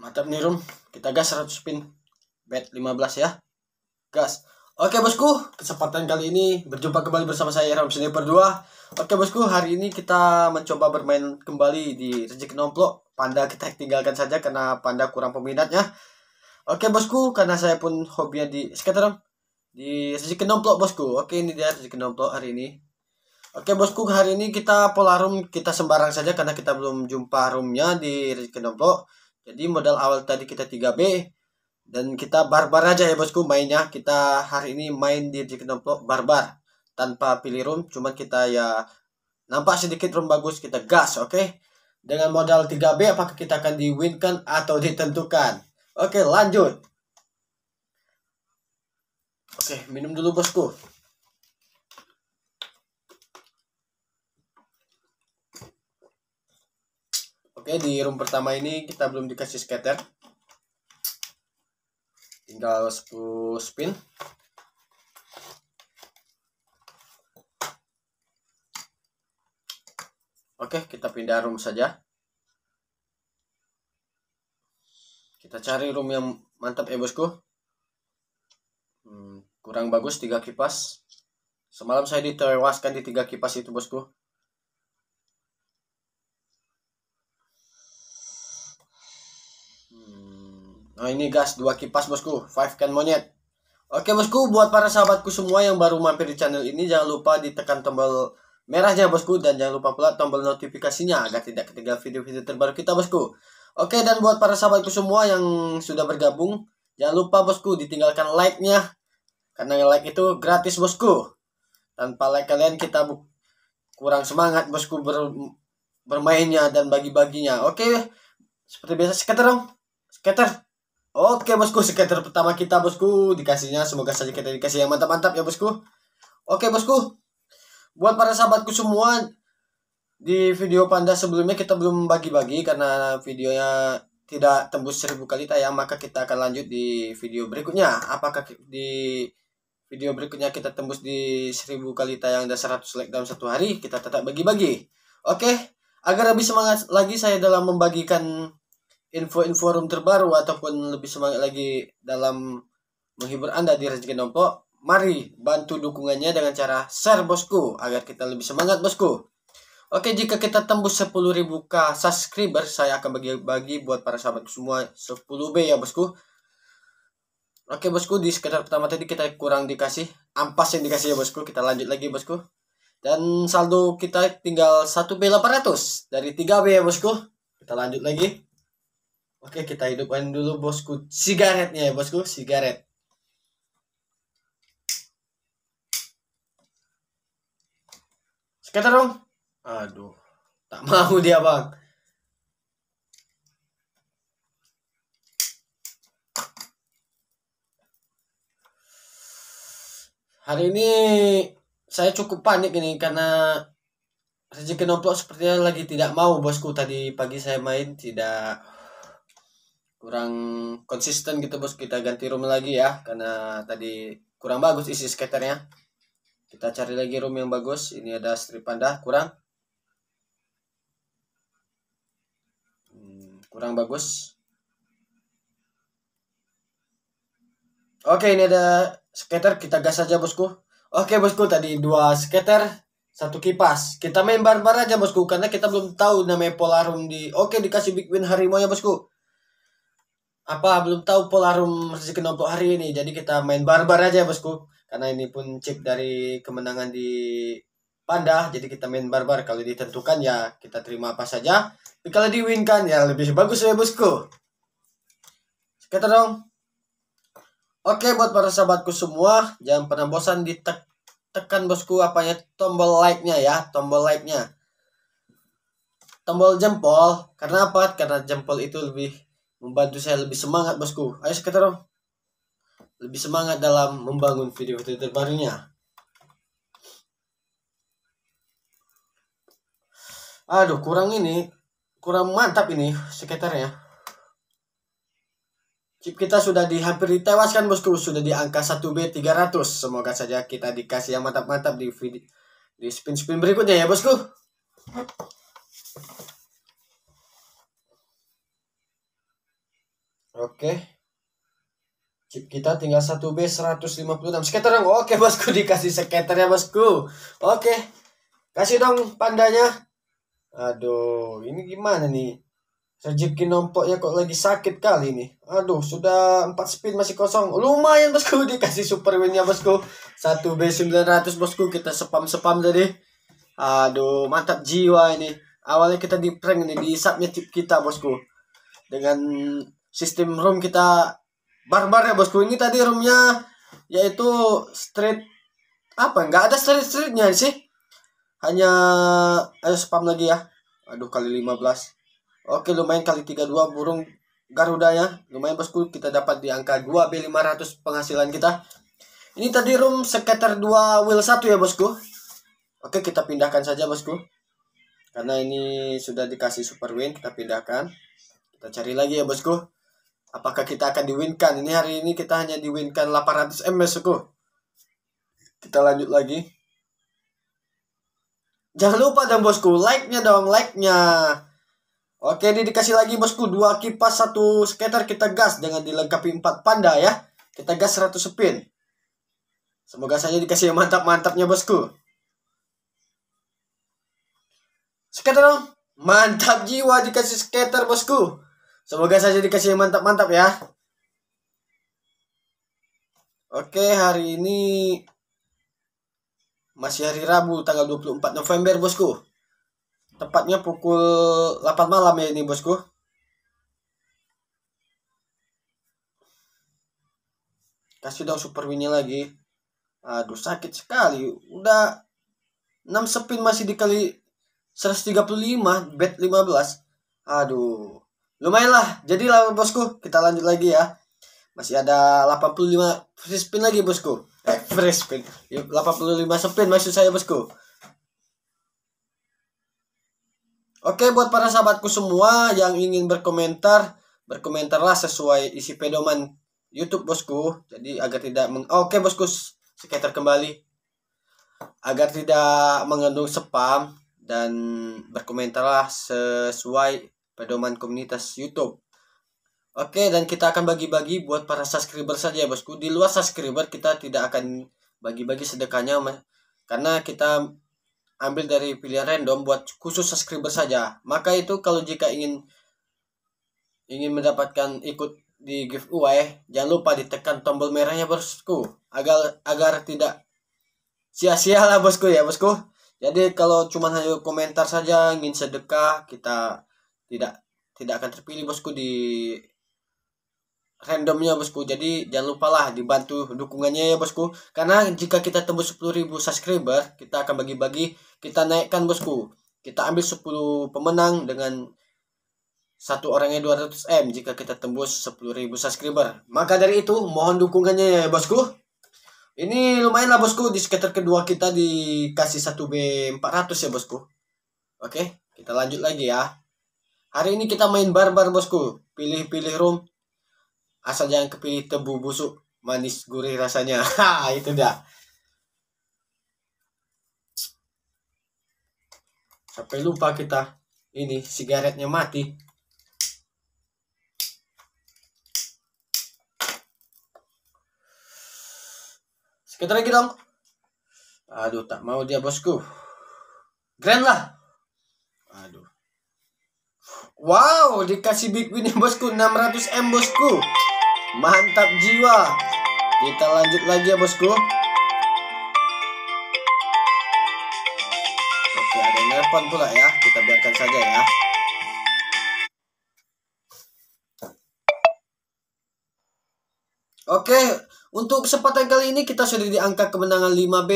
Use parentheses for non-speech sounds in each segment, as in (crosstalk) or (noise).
mantap nih rum kita gas 100 pin bet 15 ya gas Oke bosku, kesempatan kali ini berjumpa kembali bersama saya Ram Sniper 2 Oke bosku, hari ini kita mencoba bermain kembali di Rezeki nomplo. Panda kita tinggalkan saja karena panda kurang peminatnya Oke bosku, karena saya pun hobinya di skater Di Rezeki nomplo bosku Oke ini dia Rezeki nomplo hari ini Oke bosku, hari ini kita pola room kita sembarang saja karena kita belum jumpa roomnya di Rezeki Nomplok jadi modal awal tadi kita 3B dan kita barbar aja ya bosku mainnya. Kita hari ini main di Chicken barbar tanpa pilih room, cuma kita ya nampak sedikit room bagus kita gas, oke? Okay? Dengan modal 3B apakah kita akan di diwinkan atau ditentukan? Oke, okay, lanjut. Oke, okay, minum dulu bosku. Oke, di room pertama ini kita belum dikasih scatter. Tinggal 10 spin. Oke, kita pindah room saja. Kita cari room yang mantap ya bosku. Hmm, kurang bagus tiga kipas. Semalam saya ditewaskan di tiga kipas itu bosku. Nah ini gas dua kipas bosku, five can monyet. Oke bosku, buat para sahabatku semua yang baru mampir di channel ini jangan lupa ditekan tombol merahnya bosku dan jangan lupa pula tombol notifikasinya agar tidak ketinggalan video-video terbaru kita bosku. Oke dan buat para sahabatku semua yang sudah bergabung jangan lupa bosku ditinggalkan like-nya karena like itu gratis bosku. Tanpa like kalian kita kurang semangat bosku ber bermainnya dan bagi-baginya. Oke, seperti biasa skater dong. Skater. Oke bosku, skater pertama kita bosku dikasihnya semoga saja kita dikasih yang mantap-mantap ya bosku. Oke bosku, buat para sahabatku semua di video panda sebelumnya kita belum bagi-bagi karena videonya tidak tembus seribu kali tayang maka kita akan lanjut di video berikutnya. Apakah di video berikutnya kita tembus di seribu kali tayang ya, dan 100 like dalam satu hari kita tetap bagi-bagi. Oke, agar lebih semangat lagi saya dalam membagikan info-info room terbaru ataupun lebih semangat lagi dalam menghibur Anda di Rezeki Nompo, mari bantu dukungannya dengan cara share bosku agar kita lebih semangat bosku. Oke, jika kita tembus 10.000 k subscriber, saya akan bagi-bagi buat para sahabat semua 10B ya bosku. Oke bosku, di sekitar pertama tadi kita kurang dikasih, ampas yang dikasih ya bosku, kita lanjut lagi bosku. Dan saldo kita tinggal 1B 800 dari 3B ya bosku. Kita lanjut lagi. Oke, kita hidupkan dulu bosku sigaretnya ya, bosku, sigaret. Sekitar dong. Aduh, tak mau dia, Bang. Hari ini saya cukup panik ini karena rezeki nomplok sepertinya lagi tidak mau bosku tadi pagi saya main tidak kurang konsisten gitu bos kita ganti room lagi ya karena tadi kurang bagus isi skaternya kita cari lagi room yang bagus ini ada strip panda kurang hmm, kurang bagus oke ini ada skater kita gas aja bosku oke bosku tadi dua skater satu kipas kita main barbar aja bosku karena kita belum tahu namanya pola room di oke dikasih big win harimau ya bosku apa belum tahu pola room rezeki nopo hari ini jadi kita main barbar aja bosku karena ini pun chip dari kemenangan di Panda jadi kita main barbar kalau ditentukan ya kita terima apa saja tapi kalau diwinkan ya lebih bagus ya bosku kita dong oke buat para sahabatku semua jangan pernah bosan ditek tekan bosku apanya tombol like-nya ya tombol like-nya tombol jempol karena apa karena jempol itu lebih membantu saya lebih semangat bosku. Ayo sekitar lebih semangat dalam membangun video-video terbarunya. Aduh, kurang ini, kurang mantap ini sekitarnya. Chip kita sudah di hampir ditewaskan bosku, sudah di angka 1B300. Semoga saja kita dikasih yang mantap-mantap di video, di spin-spin berikutnya ya bosku. Oke. chip Kita tinggal 1B 156 skater dong. Oke, Bosku (laughs) dikasih ya, Bosku. Oke. Kasih dong pandanya. Aduh, ini gimana nih? Rezeki ya kok lagi sakit kali ini. Aduh, sudah 4 spin masih kosong. Lumayan, Bosku (laughs) dikasih super winnya, Bosku. 1B 900, Bosku. Kita spam-spam tadi. Aduh, mantap jiwa ini. Awalnya kita di prank nih di subnya tip kita, Bosku. Dengan sistem room kita barbar ya bosku ini tadi roomnya yaitu street apa nggak ada street streetnya sih hanya ayo spam lagi ya aduh kali 15 oke lumayan kali 32 burung Garuda ya lumayan bosku kita dapat di angka 2B500 penghasilan kita ini tadi room sekitar 2 wheel 1 ya bosku Oke kita pindahkan saja bosku Karena ini sudah dikasih super win Kita pindahkan Kita cari lagi ya bosku Apakah kita akan diwinkan? Ini hari ini kita hanya diwinkan 800 M besokku. Ya, kita lanjut lagi. Jangan lupa dong bosku, like-nya dong, like-nya. Oke, ini dikasih lagi bosku dua kipas satu skater kita gas dengan dilengkapi empat panda ya. Kita gas 100 spin. Semoga saja dikasih yang mantap-mantapnya bosku. Skater dong. Mantap jiwa dikasih skater bosku. Semoga saja dikasih mantap-mantap ya. Oke, hari ini masih hari Rabu tanggal 24 November, Bosku. Tepatnya pukul 8 malam ya ini, Bosku. Kasih dong super winnya lagi. Aduh, sakit sekali. Udah 6 spin masih dikali 135, bet 15. Aduh lumayan lah jadi lah bosku kita lanjut lagi ya masih ada 85 free spin lagi bosku eh free spin 85 spin maksud saya bosku oke buat para sahabatku semua yang ingin berkomentar berkomentarlah sesuai isi pedoman YouTube bosku jadi agar tidak meng oke bosku skater kembali agar tidak mengandung spam dan berkomentarlah sesuai pedoman komunitas YouTube. Oke, dan kita akan bagi-bagi buat para subscriber saja, Bosku. Di luar subscriber kita tidak akan bagi-bagi sedekahnya karena kita ambil dari pilihan random buat khusus subscriber saja. Maka itu kalau jika ingin ingin mendapatkan ikut di giveaway, jangan lupa ditekan tombol merahnya bosku agar agar tidak sia-sia lah bosku ya bosku. Jadi kalau cuma hanya komentar saja ingin sedekah kita tidak tidak akan terpilih bosku di randomnya bosku jadi jangan lupa lah dibantu dukungannya ya bosku karena jika kita tembus 10.000 subscriber kita akan bagi-bagi kita naikkan bosku kita ambil 10 pemenang dengan satu orangnya 200 M jika kita tembus 10.000 subscriber maka dari itu mohon dukungannya ya bosku ini lumayan lah bosku di skater kedua kita dikasih 1B 400 ya bosku oke kita lanjut lagi ya Hari ini kita main barbar bosku. Pilih-pilih room. Asal jangan kepilih tebu busuk. Manis gurih rasanya. (laughs) Ha, itu dah. Sampai lupa kita. Ini sigaretnya mati. Sekitar lagi dong. Aduh, tak mau dia bosku. Grand lah. Aduh. Wow, dikasih big win ya bosku 600 M bosku. Mantap jiwa. Kita lanjut lagi ya bosku. Oke, ada yang nelpon pula ya. Kita biarkan saja ya. Oke, untuk kesempatan kali ini kita sudah di angka kemenangan 5B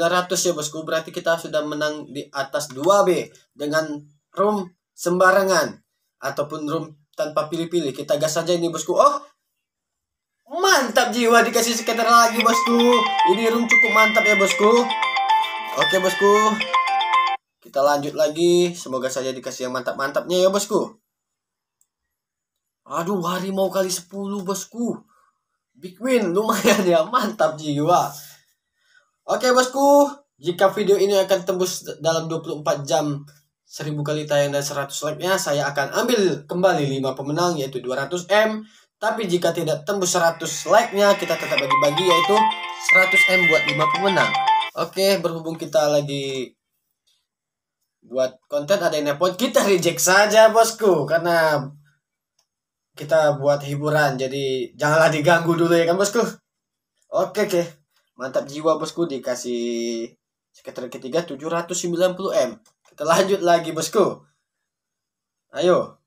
900 ya bosku. Berarti kita sudah menang di atas 2B dengan room sembarangan ataupun room tanpa pilih-pilih kita gas saja ini bosku oh mantap jiwa dikasih skater lagi bosku ini room cukup mantap ya bosku oke bosku kita lanjut lagi semoga saja dikasih yang mantap-mantapnya ya bosku aduh hari mau kali 10 bosku big win lumayan ya mantap jiwa oke bosku jika video ini akan tembus dalam 24 jam 1000 kali tayang dan 100 like-nya, saya akan ambil kembali 5 pemenang yaitu 200M. Tapi jika tidak tembus 100 like-nya, kita tetap bagi-bagi yaitu 100M buat 5 pemenang. Oke, berhubung kita lagi buat konten ada yang nepot, kita reject saja bosku. Karena kita buat hiburan, jadi janganlah diganggu dulu ya kan bosku. Oke, oke. Mantap jiwa bosku dikasih sekitar ketiga 790M. Kita lanjut lagi bosku. Ayo.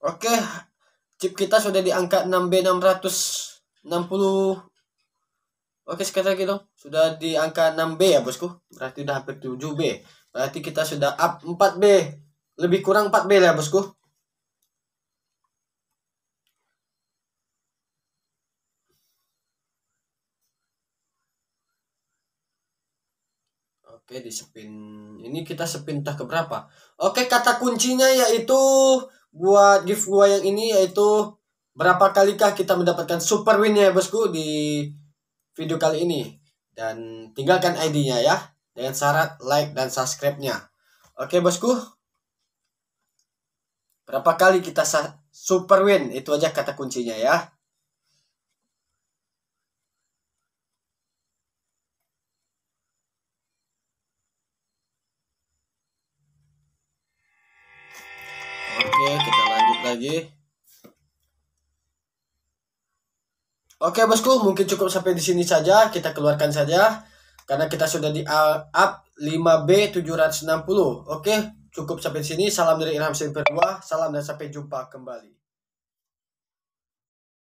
Oke. Chip kita sudah di angka 6B660. Oke sekarang gitu. Sudah di angka 6B ya bosku. Berarti udah hampir 7B. Berarti kita sudah up 4B. Lebih kurang 4B lah ya bosku. Oke, di spin. Ini kita spin tah ke berapa? Oke, kata kuncinya yaitu buat giveaway yang ini yaitu berapa kalikah kita mendapatkan super win ya bosku di video kali ini. Dan tinggalkan ID-nya ya dengan syarat like dan subscribe-nya. Oke bosku. Berapa kali kita super win? Itu aja kata kuncinya ya. lagi. Oke bosku, mungkin cukup sampai di sini saja. Kita keluarkan saja. Karena kita sudah di up 5B760. Oke, cukup sampai di sini. Salam dari Ilham Silver 2. Salam dan sampai jumpa kembali.